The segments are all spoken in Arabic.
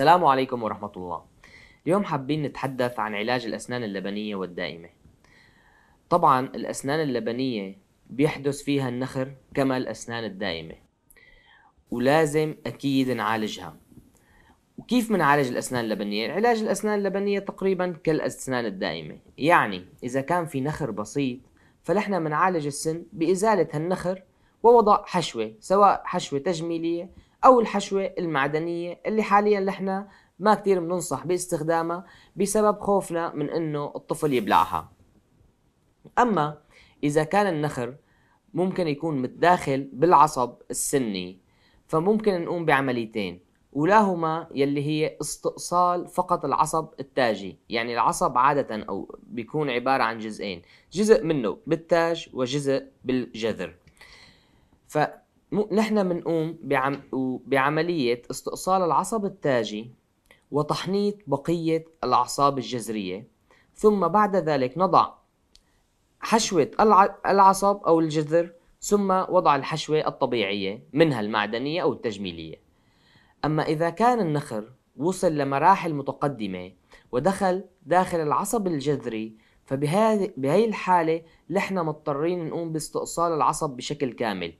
السلام عليكم ورحمة الله اليوم حابين نتحدث عن علاج الأسنان اللبنية والدائمة طبعا الأسنان اللبنية بيحدث فيها النخر كما الأسنان الدائمة ولازم أكيد نعالجها وكيف منعالج الأسنان اللبنية؟ علاج الأسنان اللبنية تقريبا كالأسنان الدائمة يعني إذا كان في نخر بسيط فنحن منعالج السن بإزالة هالنخر ووضع حشوة سواء حشوة تجميلية او الحشوه المعدنيه اللي حاليا نحن ما كثير بننصح باستخدامها بسبب خوفنا من انه الطفل يبلعها اما اذا كان النخر ممكن يكون متداخل بالعصب السني فممكن نقوم بعمليتين ولاهما يلي هي استئصال فقط العصب التاجي يعني العصب عادة أو بيكون عبارة عن جزئين جزء منه بالتاج وجزء بالجذر ف نحن بنقوم بعم... بعملية استئصال العصب التاجي وتحنيط بقية الأعصاب الجذرية ثم بعد ذلك نضع حشوة العصب أو الجذر ثم وضع الحشوة الطبيعية منها المعدنية أو التجميلية أما إذا كان النخر وصل لمراحل متقدمة ودخل داخل العصب الجذري فبهذه الحالة نحن مضطرين نقوم باستئصال العصب بشكل كامل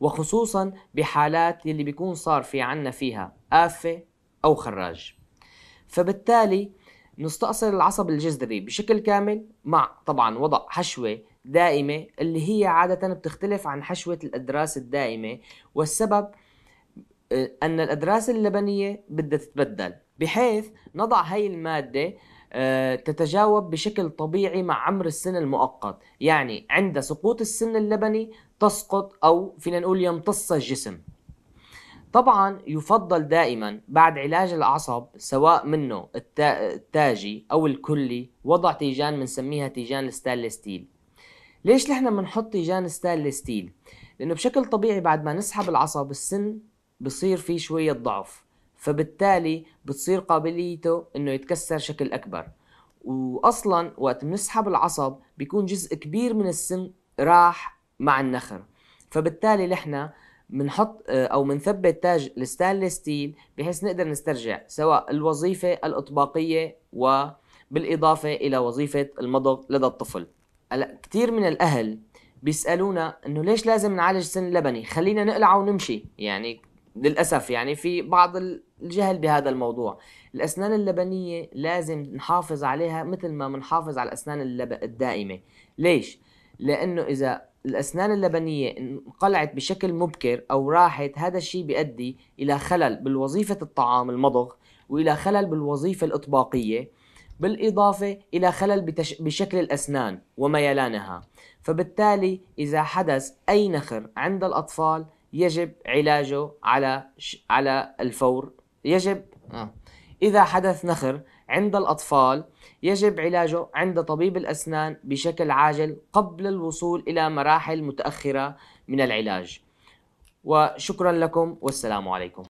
وخصوصا بحالات اللي بيكون صار في عنا فيها آفة أو خراج فبالتالي نستأصل العصب الجذري بشكل كامل مع طبعا وضع حشوة دائمة اللي هي عادة بتختلف عن حشوة الأدراس الدائمة والسبب آه، أن الأدراس اللبنية بدها تتبدل بحيث نضع هاي المادة آه، تتجاوب بشكل طبيعي مع عمر السن المؤقت يعني عند سقوط السن اللبني تسقط أو فينا نقول يمتص الجسم طبعا يفضل دائما بعد علاج العصب سواء منه التاجي أو الكلي وضع تيجان بنسميها تيجان الستانلس ستيل ليش نحن بنحط تيجان ستانلس ستيل؟ لأنه بشكل طبيعي بعد ما نسحب العصب السن بصير فيه شوية ضعف فبالتالي بتصير قابليته انه يتكسر شكل اكبر واصلا وقت بنسحب العصب بيكون جزء كبير من السن راح مع النخر فبالتالي نحن بنحط آه، او بنثبت تاج الستانلس ستيل بحيث نقدر نسترجع سواء الوظيفه الاطباقيه وبالاضافه الى وظيفه المضغ لدى الطفل هلا كثير من الاهل بيسالونا انه ليش لازم نعالج سن لبني خلينا نقلعه ونمشي يعني للاسف يعني في بعض الجهل بهذا الموضوع الأسنان اللبنية لازم نحافظ عليها مثل ما بنحافظ على الأسنان اللب... الدائمة ليش؟ لأنه إذا الأسنان اللبنية انقلعت بشكل مبكر أو راحت هذا الشيء بيؤدي إلى خلل بالوظيفة الطعام المضغ وإلى خلل بالوظيفة الإطباقية بالإضافة إلى خلل بتش... بشكل الأسنان وميلانها فبالتالي إذا حدث أي نخر عند الأطفال يجب علاجه على ش... على الفور يجب آه. إذا حدث نخر عند الأطفال يجب علاجه عند طبيب الأسنان بشكل عاجل قبل الوصول إلى مراحل متأخرة من العلاج وشكرا لكم والسلام عليكم